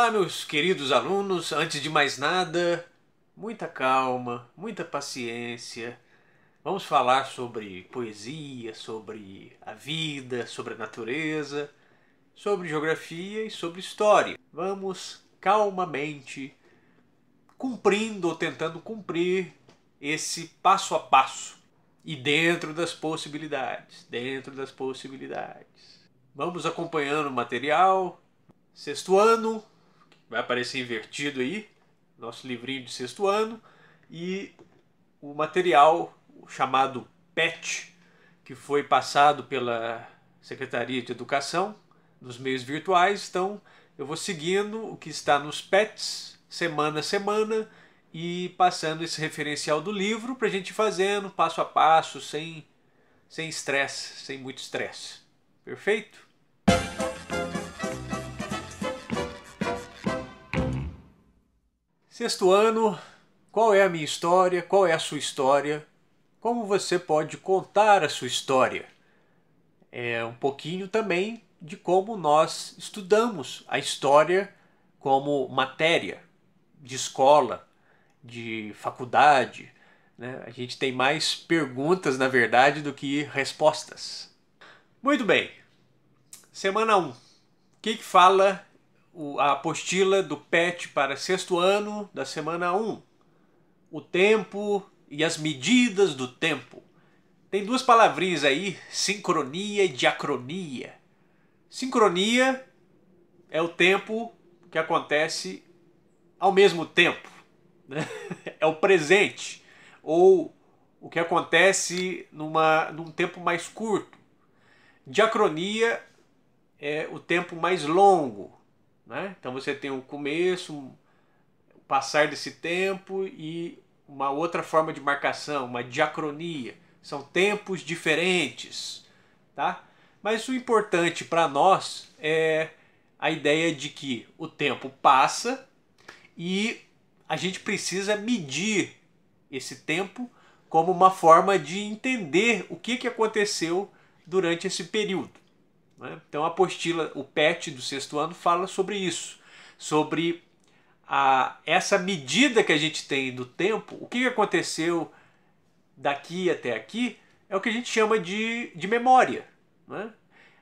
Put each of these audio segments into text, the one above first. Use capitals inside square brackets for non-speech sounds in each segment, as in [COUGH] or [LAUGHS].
Olá, meus queridos alunos. Antes de mais nada, muita calma, muita paciência. Vamos falar sobre poesia, sobre a vida, sobre a natureza, sobre geografia e sobre história. Vamos calmamente cumprindo ou tentando cumprir esse passo a passo e dentro das possibilidades, dentro das possibilidades. Vamos acompanhando o material. Sexto ano, vai aparecer invertido aí, nosso livrinho de sexto ano, e o material chamado PET, que foi passado pela Secretaria de Educação nos meios virtuais. Então, eu vou seguindo o que está nos PETs, semana a semana, e passando esse referencial do livro para a gente ir fazendo passo a passo, sem estresse, sem, sem muito estresse. Perfeito? Sexto ano, qual é a minha história? Qual é a sua história? Como você pode contar a sua história? É um pouquinho também de como nós estudamos a história como matéria de escola, de faculdade. Né? A gente tem mais perguntas, na verdade, do que respostas. Muito bem. Semana 1. Um. O que, que fala a apostila do PET para sexto ano da semana 1. O tempo e as medidas do tempo. Tem duas palavrinhas aí, sincronia e diacronia. Sincronia é o tempo que acontece ao mesmo tempo. Né? [LAUGHS] É o presente, ou o que acontece numa, num tempo mais curto. Diacronia é o tempo mais longo, né? Então você tem o começo, o passar desse tempo e uma outra forma de marcação, uma diacronia. São tempos diferentes. Tá? Mas o importante para nós é a ideia de que o tempo passa e a gente precisa medir esse tempo como uma forma de entender o que, que aconteceu durante esse período. Né? Então a apostila, o PET do sexto ano, fala sobre isso, sobre a, essa medida que a gente tem do tempo, o que aconteceu daqui até aqui, é o que a gente chama de, de memória. Né?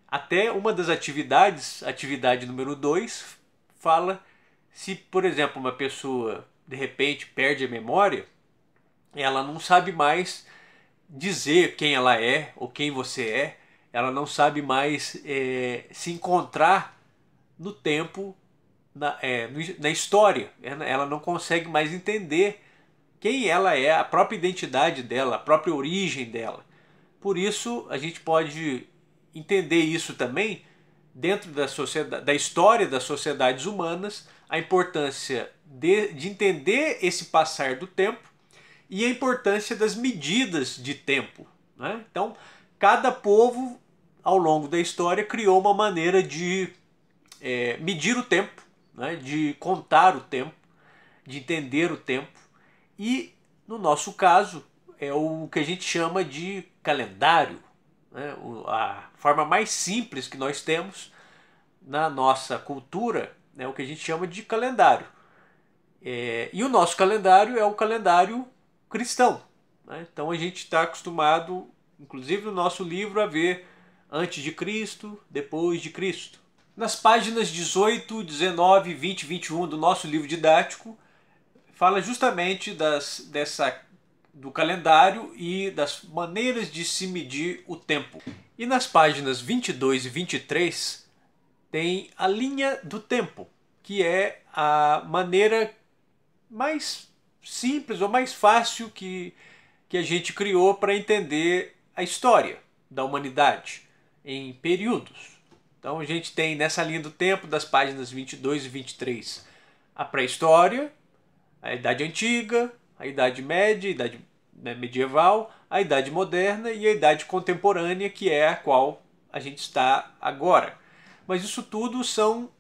Até uma das atividades, atividade número 2, fala se, por exemplo, uma pessoa de repente perde a memória, ela não sabe mais dizer quem ela é ou quem você é, ela não sabe mais é, se encontrar no tempo, na, é, na história. É, né? Ela não consegue mais entender quem ela é, a própria identidade dela, a própria origem dela. Por isso, a gente pode entender isso também dentro da, sociedade, da história das sociedades humanas, a importância de, de entender esse passar do tempo e a importância das medidas de tempo. Né? Então, cada povo ao longo da história, criou uma maneira de é, medir o tempo, né, de contar o tempo, de entender o tempo. E, no nosso caso, é o que a gente chama de calendário, né, a forma mais simples que nós temos na nossa cultura é o que a gente chama de calendário. É, e o nosso calendário é o calendário cristão. Né? Então a gente está acostumado, inclusive no nosso livro, a ver antes de Cristo, depois de Cristo. Nas páginas 18, 19, 20 e 21 do nosso livro didático, fala justamente das, dessa, do calendário e das maneiras de se medir o tempo. E nas páginas 22 e 23 tem a linha do tempo, que é a maneira mais simples ou mais fácil que, que a gente criou para entender a história da humanidade em períodos. Então a gente tem nessa linha do tempo, das páginas 22 e 23, a pré-história, a Idade Antiga, a Idade Média, a Idade né, Medieval, a Idade Moderna e a Idade Contemporânea, que é a qual a gente está agora. Mas isso tudo são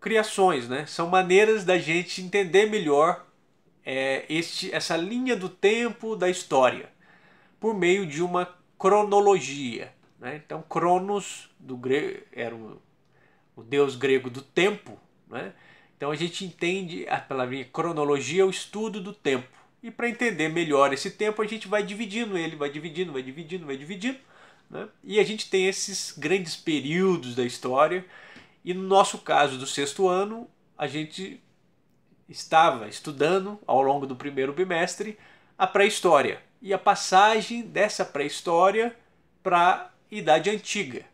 criações, né? são maneiras da gente entender melhor é, este, essa linha do tempo da história por meio de uma cronologia. Né? Então, Cronos do grego, era o, o deus grego do tempo. Né? Então, a gente entende a palavrinha cronologia, é o estudo do tempo. E para entender melhor esse tempo, a gente vai dividindo ele, vai dividindo, vai dividindo, vai dividindo. Né? E a gente tem esses grandes períodos da história. E no nosso caso do sexto ano, a gente estava estudando ao longo do primeiro bimestre a pré-história e a passagem dessa pré-história para Idade Antiga.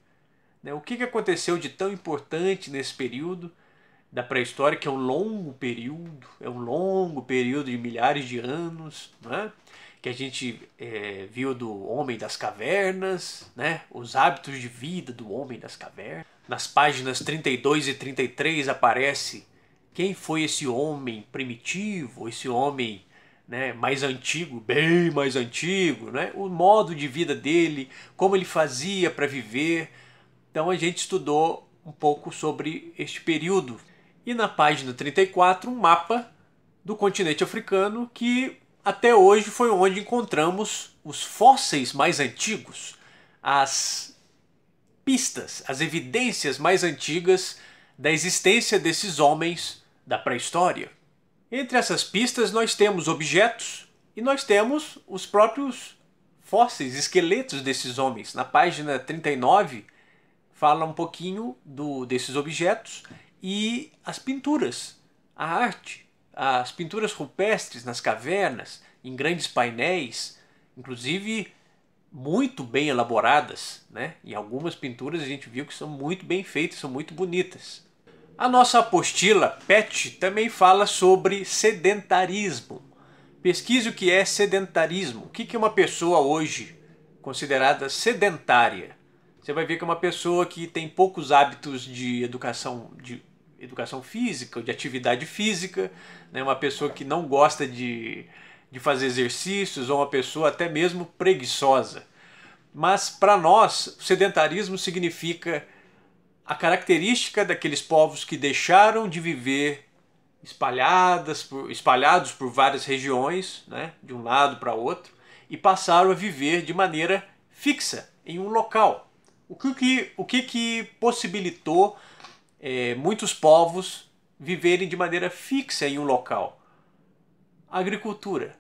Né? O que aconteceu de tão importante nesse período da pré-história, que é um longo período, é um longo período de milhares de anos, né? que a gente é, viu do homem das cavernas, né? os hábitos de vida do homem das cavernas. Nas páginas 32 e 33 aparece quem foi esse homem primitivo, esse homem né, mais antigo, bem mais antigo, né, o modo de vida dele, como ele fazia para viver. Então a gente estudou um pouco sobre este período. E na página 34, um mapa do continente africano que até hoje foi onde encontramos os fósseis mais antigos, as pistas, as evidências mais antigas da existência desses homens da pré-história. Entre essas pistas nós temos objetos e nós temos os próprios fósseis, esqueletos desses homens. Na página 39 fala um pouquinho do, desses objetos e as pinturas, a arte, as pinturas rupestres nas cavernas, em grandes painéis, inclusive muito bem elaboradas, né? algumas pinturas a gente viu que são muito bem feitas, são muito bonitas. A nossa apostila PET também fala sobre sedentarismo. Pesquise o que é sedentarismo. O que é uma pessoa hoje considerada sedentária? Você vai ver que é uma pessoa que tem poucos hábitos de educação, de educação física, de atividade física, né? uma pessoa que não gosta de, de fazer exercícios, ou uma pessoa até mesmo preguiçosa. Mas para nós, sedentarismo significa a característica daqueles povos que deixaram de viver espalhadas por, espalhados por várias regiões, né, de um lado para outro, e passaram a viver de maneira fixa em um local. O que, o que, que possibilitou é, muitos povos viverem de maneira fixa em um local? A agricultura,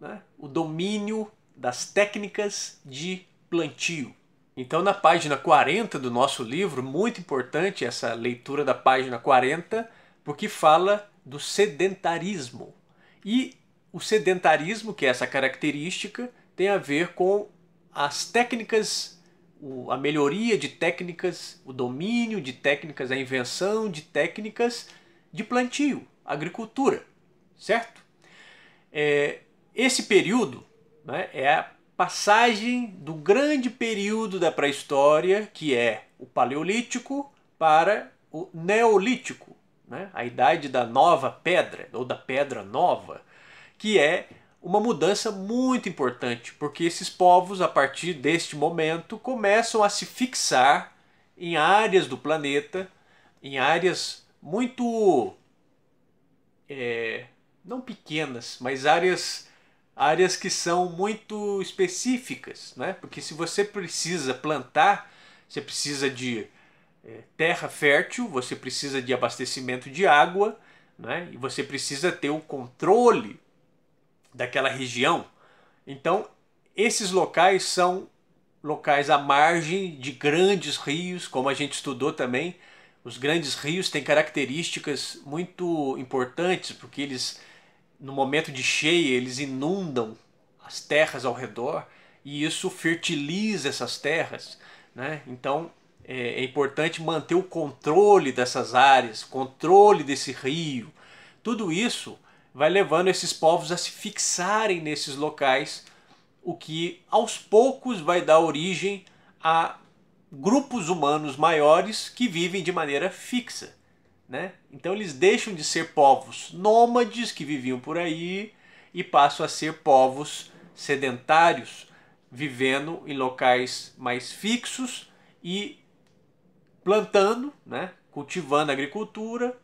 né? o domínio das técnicas de plantio. Então, na página 40 do nosso livro, muito importante essa leitura da página 40, porque fala do sedentarismo. E o sedentarismo, que é essa característica, tem a ver com as técnicas, a melhoria de técnicas, o domínio de técnicas, a invenção de técnicas de plantio, agricultura, certo? É, esse período né, é passagem do grande período da pré-história, que é o Paleolítico, para o Neolítico, né? a idade da nova pedra, ou da pedra nova, que é uma mudança muito importante, porque esses povos, a partir deste momento, começam a se fixar em áreas do planeta, em áreas muito. É, não pequenas, mas áreas áreas que são muito específicas, né? Porque se você precisa plantar, você precisa de é, terra fértil, você precisa de abastecimento de água, né? E você precisa ter o controle daquela região. Então, esses locais são locais à margem de grandes rios, como a gente estudou também. Os grandes rios têm características muito importantes, porque eles no momento de cheia, eles inundam as terras ao redor e isso fertiliza essas terras. Né? Então é, é importante manter o controle dessas áreas, controle desse rio. Tudo isso vai levando esses povos a se fixarem nesses locais, o que aos poucos vai dar origem a grupos humanos maiores que vivem de maneira fixa. Né? Então eles deixam de ser povos nômades que viviam por aí e passam a ser povos sedentários, vivendo em locais mais fixos e plantando, né? cultivando agricultura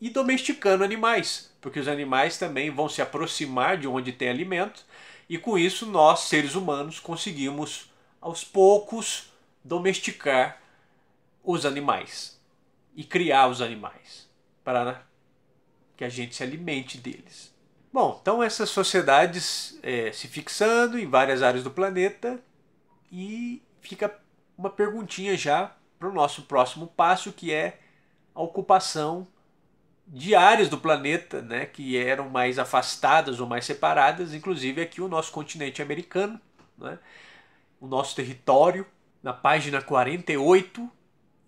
e domesticando animais, porque os animais também vão se aproximar de onde tem alimento e com isso nós, seres humanos, conseguimos aos poucos domesticar os animais e criar os animais para né, que a gente se alimente deles. Bom, então essas sociedades é, se fixando em várias áreas do planeta e fica uma perguntinha já para o nosso próximo passo que é a ocupação de áreas do planeta, né, que eram mais afastadas ou mais separadas, inclusive aqui o nosso continente americano, né, o nosso território, na página 48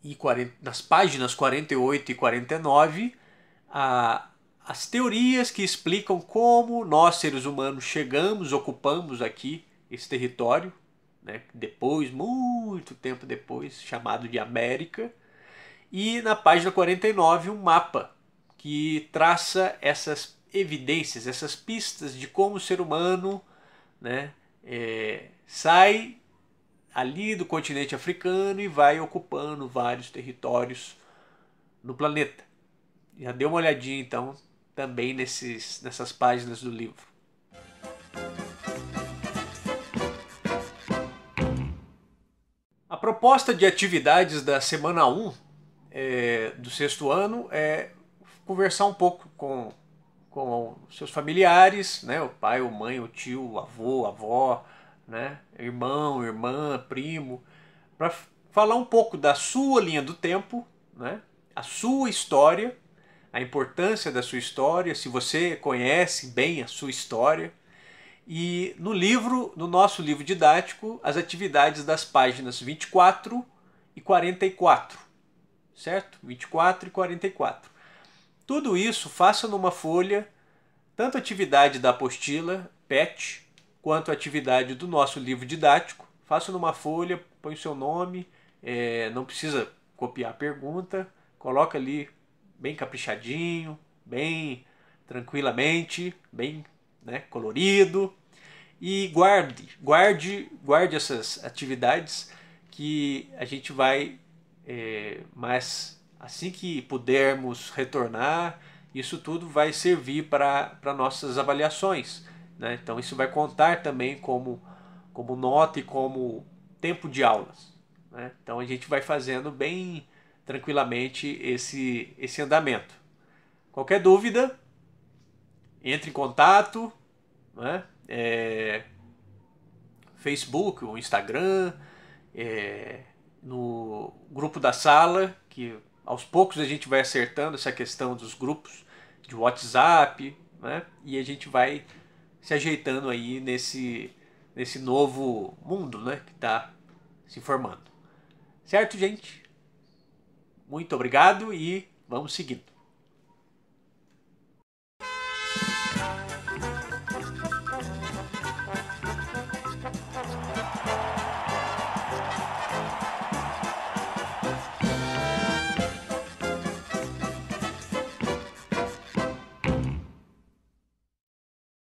e 40, nas páginas 48 e 49, a, as teorias que explicam como nós, seres humanos, chegamos, ocupamos aqui esse território, né, depois, muito tempo depois, chamado de América. E na página 49, um mapa que traça essas evidências, essas pistas de como o ser humano né, é, sai ali do continente africano e vai ocupando vários territórios no planeta. Já dê uma olhadinha então também nesses, nessas páginas do livro. A proposta de atividades da semana 1 é, do sexto ano é conversar um pouco com, com seus familiares, né, o pai, a mãe, o tio, o avô, a avó, né? irmão, irmã, primo, para falar um pouco da sua linha do tempo, né? a sua história, a importância da sua história, se você conhece bem a sua história. E no livro, no nosso livro didático, as atividades das páginas 24 e 44, certo? 24 e 44. Tudo isso faça numa folha, tanto atividade da apostila, PET, quanto à atividade do nosso livro didático. Faça numa folha, põe o seu nome, é, não precisa copiar a pergunta, coloca ali bem caprichadinho, bem tranquilamente, bem né, colorido e guarde, guarde, guarde essas atividades que a gente vai, é, mas assim que pudermos retornar, isso tudo vai servir para nossas avaliações. Né? Então isso vai contar também como, como nota e como tempo de aulas. Né? Então a gente vai fazendo bem tranquilamente esse, esse andamento. Qualquer dúvida, entre em contato, né? É, Facebook, o Instagram, é, no grupo da sala, que aos poucos a gente vai acertando essa questão dos grupos de WhatsApp, né? E a gente vai se ajeitando aí nesse, nesse novo mundo né, que está se formando. Certo, gente? Muito obrigado e vamos seguindo.